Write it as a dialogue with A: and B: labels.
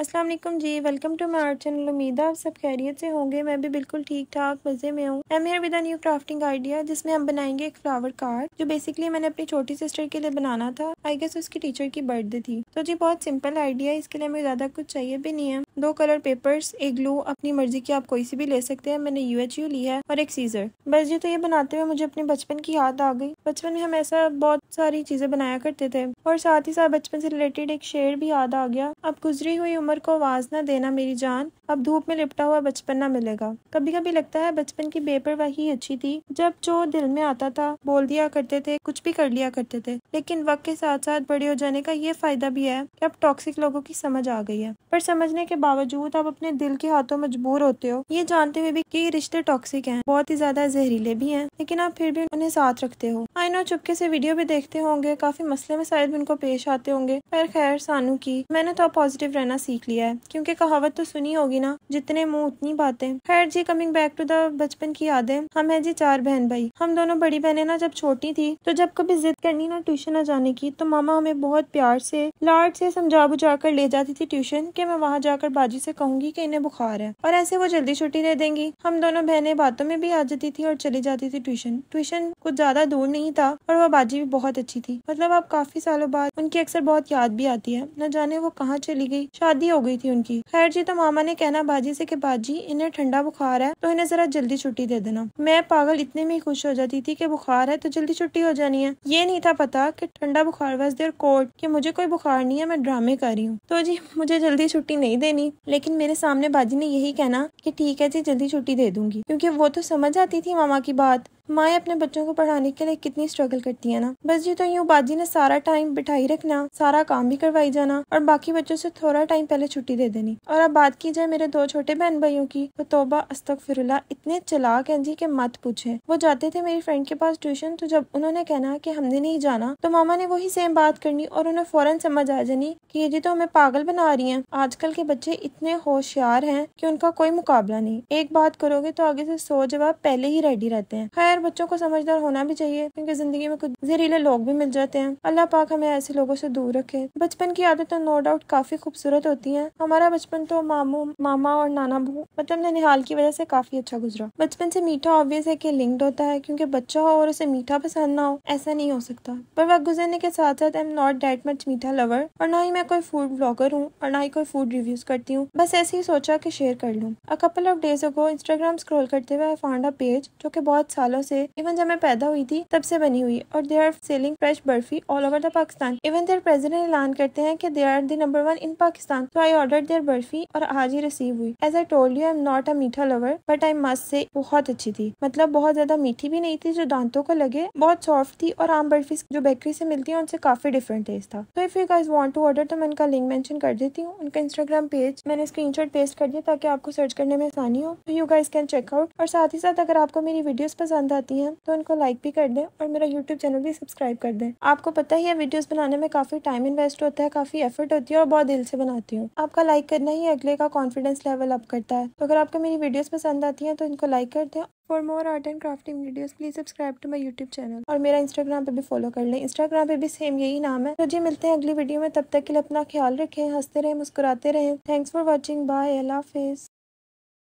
A: अस्सलाम वालेकुम जी वेलकम टू माय चैनल उम्मीद है आप सब खैरियत से होंगे मैं भी बिल्कुल ठीक ठाक मज़े में हूँ am here with new crafting idea जिसमें हम बनाएंगे एक फ्लावर कार्ड जो बेसिकली मैंने अपनी छोटी सिस्टर के लिए बनाना था आई गेस उसकी टीचर की बर्थडे थी तो जी बहुत सिंपल आइडिया है इसके लिए हमें ज़्यादा कुछ चाहिए भी नहीं है दो कलर पेपर्स एक ग्लू अपनी मर्जी की आप कोई सी भी ले सकते हैं मैंने यू एच यू लिया है और एक सीजर बस जी तो ये बनाते हुए मुझे अपने बचपन की याद आ गई बचपन में हम ऐसा बहुत सारी चीज़ें बनाया करते थे और साथ ही साथ बचपन से रिलेटेड एक शेर भी याद आ गया अब गुजरी हुई उम्र को आवाज ना देना मेरी जान अब धूप में लिपटा हुआ बचपन ना मिलेगा कभी कभी लगता है बचपन की बेपरवाही अच्छी थी जब जो दिल में आता था बोल दिया करते थे कुछ भी कर लिया करते थे लेकिन वक्त के साथ साथ बड़े हो जाने का ये फायदा भी है कि अब टॉक्सिक लोगों की समझ आ गई है पर समझने के बावजूद आप अपने दिल के हाथों मजबूर होते हो ये जानते हुए भी की रिश्ते टॉक्सिक है बहुत ही ज्यादा जहरीले भी है लेकिन आप फिर भी उन्हें साथ रखते हो आई नो चुपके से वीडियो भी देखते होंगे काफी मसले में शायद उनको पेश आते होंगे पर खैर सानू की मैंने तो पॉजिटिव रहना सीख लिया है क्योंकि कहावत तो सुनी होगी ना जितने मुंह उतनी बातें खैर जी कमिंग बैक टू द बचपन की यादें हम है जी चार बहन भाई हम दोनों बड़ी बहनें ना जब छोटी थी तो जब कभी जिद करनी ना ट्यूशन न जाने की तो मामा हमें बहुत प्यार से लाड से समझा बुझा कर ले जाती थी ट्यूशन कि मैं वहाँ जाकर बाजी से कहूंगी कि इन्हें बुखार है और ऐसे वो जल्दी छुट्टी दे देंगी हम दोनों बहनें बातों में भी आ जाती थी और चली जाती थी ट्यूशन ट्यूशन कुछ ज्यादा दूर नहीं था और वह बाजी भी बहुत अच्छी थी मतलब आप काफी सालों बाद उनकी अक्सर बहुत याद भी आती है न जाने वो कहाँ चली गई शादी हो गई थी उनकी खैर जी तो मामा ने कहना बाजी से कि बाजी इन्हें ठंडा बुखार है तो इन्हें जरा जल्दी छुट्टी दे देना मैं पागल इतने में खुश हो जाती थी कि बुखार है तो जल्दी छुट्टी हो जानी है ये नहीं था पता कि ठंडा बुखार वॉज देर कोर्ट कि मुझे कोई बुखार नहीं है मैं ड्रामे कर रही हूँ तो जी मुझे जल्दी छुट्टी नहीं देनी लेकिन मेरे सामने बाजी ने यही कहना की ठीक है जी जल्दी छुट्टी दे दूंगी क्यूँकी वो तो समझ आती थी मामा की बात माए अपने बच्चों को पढ़ाने के लिए कितनी स्ट्रगल करती है ना बस ये तो यूँ बाजी ने सारा टाइम बिठाई रखना सारा काम भी करवाई जाना और बाकी बच्चों से थोड़ा टाइम पहले छुट्टी दे देनी और अब बात की जाए मेरे दो छोटे बहन भाइयों की तो तोबा अस्तक फिर इतने चलाक हैं जी के मत पूछे वो जाते थे मेरी फ्रेंड के पास ट्यूशन तो जब उन्होंने कहना की हमने नहीं जाना तो मामा ने वही सेम बात करनी और उन्हें फौरन समझ आ जानी की ये जी तो हमें पागल बना रही है आजकल के बच्चे इतने होशियार हैं की उनका कोई मुकाबला नहीं एक बात करोगे तो आगे से सौ जवाब पहले ही रेडी रहते हैं खैर खैर बच्चों को समझदार होना भी चाहिए क्योंकि जिंदगी में कुछ जहरीले लोग भी मिल जाते हैं अल्लाह पाक हमें ऐसे लोगों से दूर रखे बचपन की आदतें नो तो डाउट काफी खूबसूरत होती हैं हमारा बचपन तो मामू मामा और नाना बहू मतलब ननिहाल की वजह से काफी अच्छा गुजरा बचपन से मीठा ऑब्वियस है की लिंक्ड होता है क्यूँकी बच्चा हो और उसे मीठा पसंद ना हो ऐसा नहीं हो सकता पर वक्त गुजरने के साथ साथ I am not that much meetha lover और ना ही मैं कोई फूड ब्लॉगर हूँ और ना ही कोई फूड रिव्यूज करती हूँ बस ऐसे ही सोचा की शेयर कर लूँ a couple of days ago Instagram scroll करते हुए पेज जो की बहुत सालों से इवन जब मैं पैदा हुई थी तब से बनी हुई और they are selling fresh barfi all over the Pakistan even their president ऐलान करते हैं की they are the number one in Pakistan तो आई ऑर्डर देयर बर्फी और आज ही रिसीव हुई as I told you I am not a meetha lover but I मस्त से बहुत अच्छी थी मतलब बहुत ज्यादा मीठी भी नहीं थी जो दांतों को लगे बहुत सॉफ्ट थी और आम बर्फी जो बेकरी से मिलती है उनसे काफी डिफरेंट टेस्ट था तो if you guys want to order तो मैं उनका लिंक मैंशन कर देती हूँ उनका इंस्टाग्राम पेज मैंने शॉट पेस्ट कर दिया ताकि आपको सर्च करने में आसानी हो तो यू गाइज कैन चेकआउट और साथ ही साथ अगर आपको मेरी वीडियो पसंद आ चाहती हैं तो उनको लाइक भी कर दें और मेरा यूट्यूब चैनल भी सब्सक्राइब कर दें आपको पता ही है वीडियोस बनाने में काफ़ी टाइम इन्वेस्ट होता है काफ़ी एफर्ट होती है और बहुत दिल से बनाती हूँ आपका लाइक करना ही अगले का कॉन्फिडेंस लेवल अप करता है तो अगर आपको मेरी वीडियोज़ पसंद आती हैं तो इनको लाइक कर दें for more art and crafting videos please subscribe to my YouTube channel और मेरा इंस्टाग्राम पे भी फॉलो कर लें इंस्टाग्राम पे भी सेम यही नाम है तो जी मिलते हैं अगली वीडियो में तब तक के लिए अपना ख्याल रखें हंसते रहें मुस्कुराते रहें थैंक्स फॉर वॉचिंग बाय अल्लाह हाफिज़